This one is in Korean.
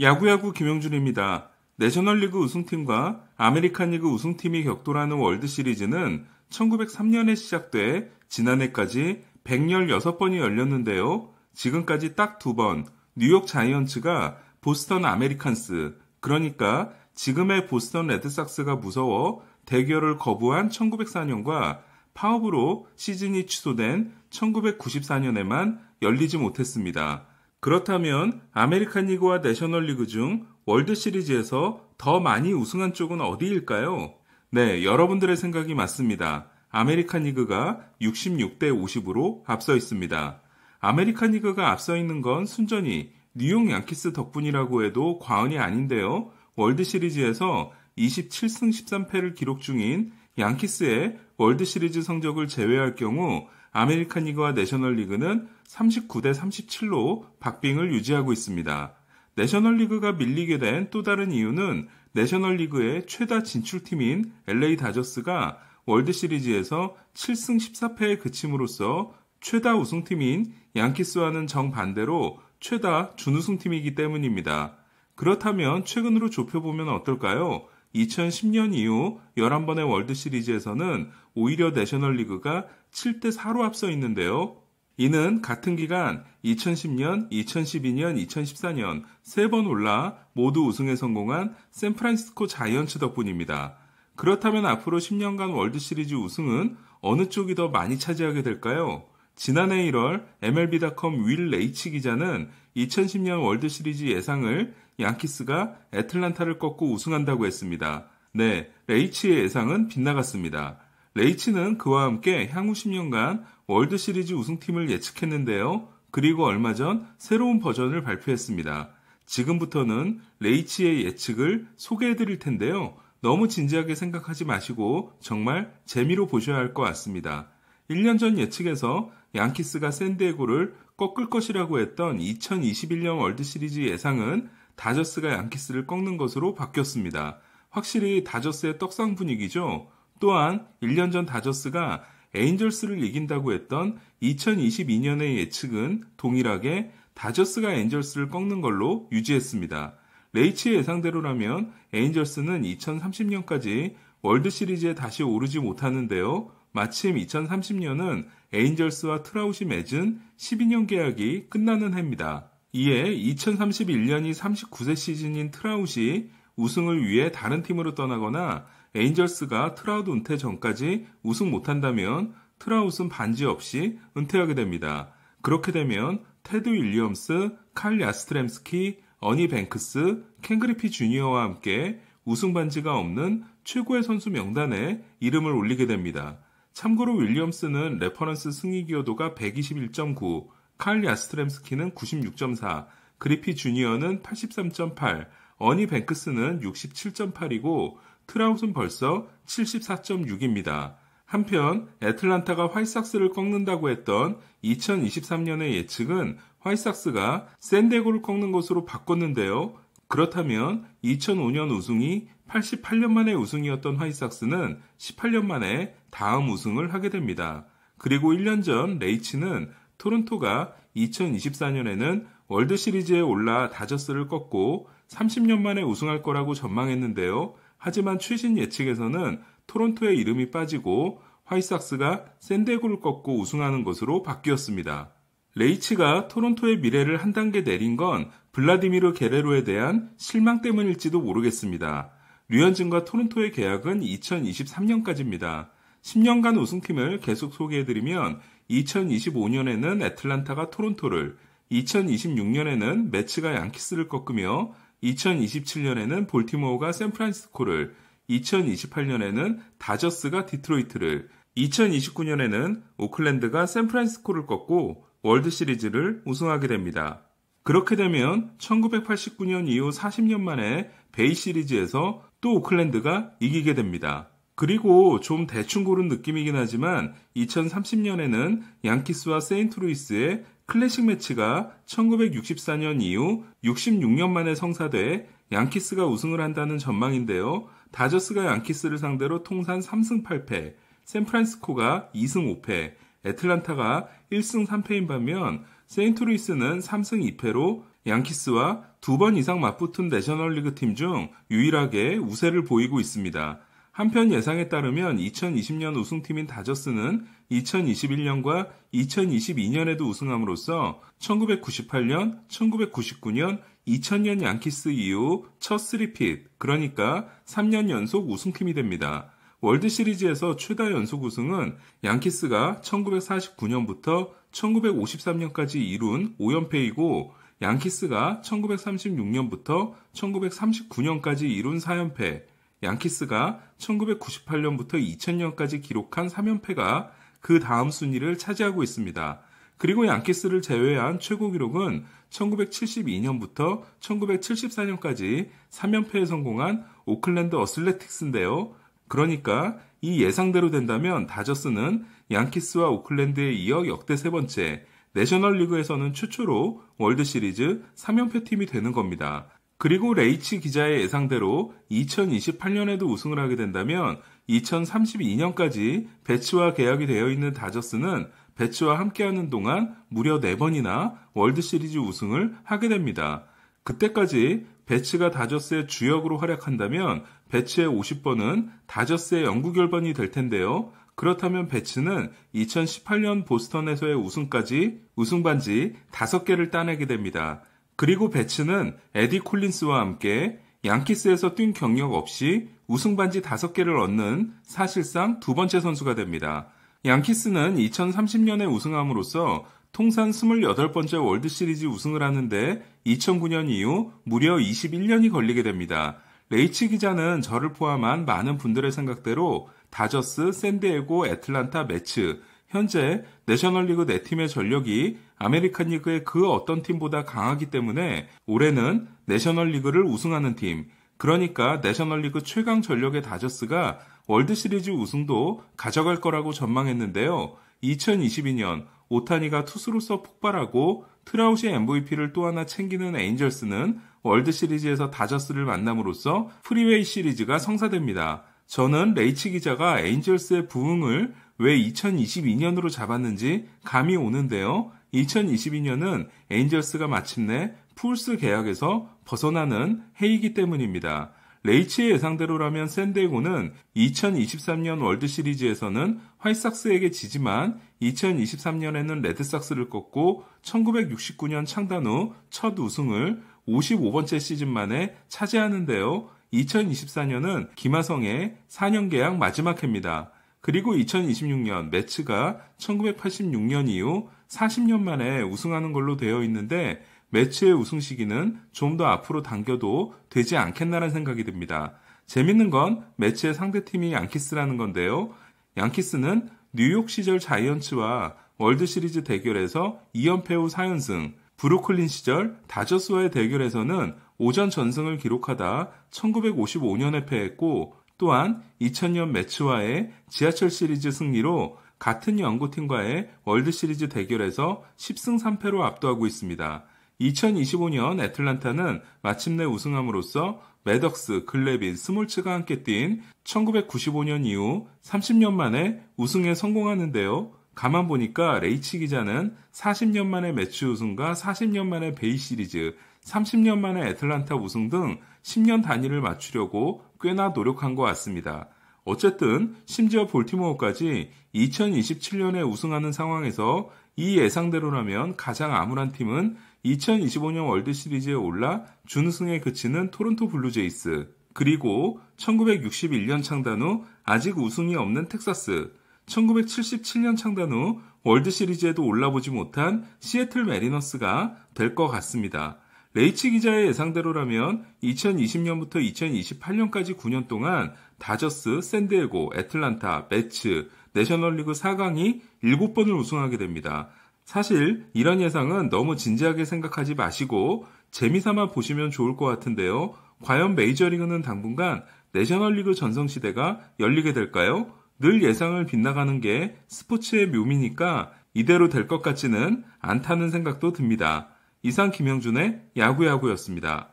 야구야구 김영준입니다. 내셔널리그 우승팀과 아메리칸리그 우승팀이 격돌하는 월드시리즈는 1903년에 시작돼 지난해까지 116번이 열렸는데요. 지금까지 딱 두 번 뉴욕 자이언츠가 보스턴 아메리칸스 그러니까 지금의 보스턴 레드삭스가 무서워 대결을 거부한 1904년과 파업으로 시즌이 취소된 1994년에만 열리지 못했습니다. 그렇다면 아메리칸 리그와 내셔널 리그 중 월드 시리즈에서 더 많이 우승한 쪽은 어디일까요? 네, 여러분들의 생각이 맞습니다. 아메리칸 리그가 66대 50으로 앞서 있습니다. 아메리칸 리그가 앞서 있는 건 순전히 뉴욕 양키스 덕분이라고 해도 과언이 아닌데요. 월드 시리즈에서 27승 13패를 기록 중인 양키스의 월드 시리즈 성적을 제외할 경우 아메리칸 리그와 내셔널 리그는 39대 37로 박빙을 유지하고 있습니다. 내셔널 리그가 밀리게 된 또 다른 이유는 내셔널 리그의 최다 진출팀인 LA 다저스가 월드 시리즈에서 7승 14패에 그침으로써 최다 우승팀인 양키스와는 정반대로 최다 준우승팀이기 때문입니다. 그렇다면 최근으로 좁혀보면 어떨까요? 2010년 이후 11번의 월드 시리즈에서는 오히려 내셔널리그가 7대 4로 앞서 있는데요. 이는 같은 기간 2010년, 2012년, 2014년 세 번 올라 모두 우승에 성공한 샌프란시스코 자이언츠 덕분입니다. 그렇다면 앞으로 10년간 월드 시리즈 우승은 어느 쪽이 더 많이 차지하게 될까요? 지난해 1월 MLB.com 윌 레이치 기자는 2010년 월드시리즈 예상을 양키스가 애틀란타를 꺾고 우승한다고 했습니다. 네, 레이치의 예상은 빗나갔습니다. 레이치는 그와 함께 향후 10년간 월드시리즈 우승팀을 예측했는데요. 그리고 얼마 전 새로운 버전을 발표했습니다. 지금부터는 레이치의 예측을 소개해 드릴 텐데요. 너무 진지하게 생각하지 마시고 정말 재미로 보셔야 할 것 같습니다. 1년 전 예측에서 양키스가 샌디에고를 꺾을 것이라고 했던 2021년 월드시리즈 예상은 다저스가 양키스를 꺾는 것으로 바뀌었습니다. 확실히 다저스의 떡상 분위기죠. 또한 1년 전 다저스가 에인절스를 이긴다고 했던 2022년의 예측은 동일하게 다저스가 엔젤스를 꺾는 걸로 유지했습니다. 레이치의 예상대로라면 에인절스는 2030년까지 월드시리즈에 다시 오르지 못하는데요. 마침 2030년은 에인절스와 트라우시 맺은 12년 계약이 끝나는 해입니다. 이에 2031년이 39세 시즌인 트라우시 우승을 위해 다른 팀으로 떠나거나 에인절스가 트라우드 은퇴 전까지 우승 못한다면 트라우스는 반지 없이 은퇴하게 됩니다. 그렇게 되면 테드 윌리엄스, 칼 야스트램스키, 어니 뱅크스, 캥그리피 주니어와 함께 우승 반지가 없는 최고의 선수 명단에 이름을 올리게 됩니다. 참고로 윌리엄스는 레퍼런스 승리 기여도가 121.9, 칼리 아스트램스키는 96.4, 그리피 주니어는 83.8, 어니 뱅크스는 67.8이고 트라우스는 벌써 74.6입니다. 한편 애틀란타가 화이삭스를 꺾는다고 했던 2023년의 예측은 화이삭스가 샌데고를 꺾는 것으로 바꿨는데요. 그렇다면 2005년 우승이 88년 만에 우승이었던 화이삭스는 18년 만에 다음 우승을 하게 됩니다. 그리고 1년 전 레이치는 토론토가 2024년에는 월드 시리즈에 올라 다저스를 꺾고 30년 만에 우승할 거라고 전망했는데요. 하지만 최신 예측에서는 토론토의 이름이 빠지고 화이삭스가 샌데에고를 꺾고 우승하는 것으로 바뀌었습니다. 레이치가 토론토의 미래를 한 단계 내린 건 블라디미르 게레로에 대한 실망 때문일지도 모르겠습니다. 류현진과 토론토의 계약은 2023년까지입니다. 10년간 우승팀을 계속 소개해드리면 2025년에는 애틀란타가 토론토를, 2026년에는 매츠가 양키스를 꺾으며 2027년에는 볼티모어가 샌프란시스코를, 2028년에는 다저스가 디트로이트를, 2029년에는 오클랜드가 샌프란시스코를 꺾고 월드 시리즈를 우승하게 됩니다. 그렇게 되면 1989년 이후 40년 만에 베이 시리즈에서 또 오클랜드가 이기게 됩니다. 그리고 좀 대충 고른 느낌이긴 하지만 2030년에는 양키스와 세인트루이스의 클래식 매치가 1964년 이후 66년 만에 성사돼 양키스가 우승을 한다는 전망인데요. 다저스가 양키스를 상대로 통산 3승 8패, 샌프란시스코가 2승 5패, 애틀란타가 1승 3패인 반면 세인트루이스는 3승 2패로 양키스와 두 번 이상 맞붙은 내셔널리그 팀 중 유일하게 우세를 보이고 있습니다. 한편 예상에 따르면 2020년 우승팀인 다저스는 2021년과 2022년에도 우승함으로써 1998년, 1999년, 2000년 양키스 이후 첫 3핏, 그러니까 3년 연속 우승팀이 됩니다. 월드 시리즈에서 최다 연속 우승은 양키스가 1949년부터 1953년까지 이룬 5연패이고 양키스가 1936년부터 1939년까지 이룬 4연패, 양키스가 1998년부터 2000년까지 기록한 3연패가 그 다음 순위를 차지하고 있습니다. 그리고 양키스를 제외한 최고 기록은 1972년부터 1974년까지 3연패에 성공한 오클랜드 어슬레틱스인데요. 그러니까 이 예상대로 된다면 다저스는 양키스와 오클랜드에 이어 역대 세 번째, 내셔널 리그에서는 최초로 월드 시리즈 3연패 팀이 되는 겁니다. 그리고 레이치 기자의 예상대로 2028년에도 우승을 하게 된다면 2032년까지 배츠와 계약이 되어 있는 다저스는 배츠와 함께하는 동안 무려 4번이나 월드시리즈 우승을 하게 됩니다. 그때까지 배츠가 다저스의 주역으로 활약한다면 배츠의 50번은 다저스의 영구 결번이 될 텐데요. 그렇다면 배츠는 2018년 보스턴에서의 우승까지 우승 반지 5개를 따내게 됩니다. 그리고 배츠는 에디 콜린스와 함께 양키스에서 뛴 경력 없이 우승 반지 5개를 얻는 사실상 두 번째 선수가 됩니다. 양키스는 2030년에 우승함으로써 통산 28번째 월드 시리즈 우승을 하는데 2009년 이후 무려 21년이 걸리게 됩니다. 레이치 기자는 저를 포함한 많은 분들의 생각대로 다저스, 샌디에고, 애틀란타, 매츠 현재 내셔널리그 4팀의 전력이 아메리칸 리그의 그 어떤 팀보다 강하기 때문에 올해는 내셔널리그를 우승하는 팀, 그러니까 내셔널리그 최강 전력의 다저스가 월드시리즈 우승도 가져갈 거라고 전망했는데요. 2022년 오타니가 투수로서 폭발하고 트라우시 MVP를 또 하나 챙기는 에인절스는 월드시리즈에서 다저스를 만남으로써 프리웨이 시리즈가 성사됩니다. 저는 레이치 기자가 에인절스의 부흥을 왜 2022년으로 잡았는지 감이 오는데요. 2022년은 엔젤스가 마침내 풀스 계약에서 벗어나는 해이기 때문입니다. 레이치의 예상대로라면 샌디에고는 2023년 월드시리즈에서는 화이삭스에게 지지만 2023년에는 레드삭스를 꺾고 1969년 창단 후 첫 우승을 55번째 시즌 만에 차지하는데요. 2024년은 김하성의 4년 계약 마지막 해입니다. 그리고 2026년 매츠가 1986년 이후 40년 만에 우승하는 걸로 되어 있는데 매츠의 우승 시기는 좀 더 앞으로 당겨도 되지 않겠나라는 생각이 듭니다. 재밌는 건 매츠의 상대팀이 양키스라는 건데요. 양키스는 뉴욕 시절 자이언츠와 월드 시리즈 대결에서 2연패 후 4연승, 브루클린 시절 다저스와의 대결에서는 오전 전승을 기록하다 1955년에 패했고 또한 2000년 매츠와의 지하철 시리즈 승리로 같은 연구팀과의 월드시리즈 대결에서 10승 3패로 압도하고 있습니다. 2025년 애틀란타는 마침내 우승함으로써 매덕스, 글래빈, 스몰츠가 함께 뛴 1995년 이후 30년 만에 우승에 성공하는데요. 가만 보니까 레이치 기자는 40년 만에 매츠 우승과 40년 만에 베이 시리즈, 30년 만에 애틀란타 우승 등 10년 단위를 맞추려고 꽤나 노력한 것 같습니다. 어쨌든 심지어 볼티모어까지 2027년에 우승하는 상황에서 이 예상대로라면 가장 암울한 팀은 2025년 월드시리즈에 올라 준우승에 그치는 토론토 블루제이스 그리고 1961년 창단 후 아직 우승이 없는 텍사스 1977년 창단 후 월드시리즈에도 올라보지 못한 시애틀 메리너스가 될 것 같습니다. 레이치 기자의 예상대로라면 2020년부터 2028년까지 9년 동안 다저스, 샌디에고, 애틀란타, 매츠, 내셔널리그 4강이 7번을 우승하게 됩니다. 사실 이런 예상은 너무 진지하게 생각하지 마시고 재미삼아 보시면 좋을 것 같은데요. 과연 메이저리그는 당분간 내셔널리그 전성시대가 열리게 될까요? 늘 예상을 빗나가는 게 스포츠의 묘미니까 이대로 될 것 같지는 않다는 생각도 듭니다. 이상 김형준의 야구야구였습니다.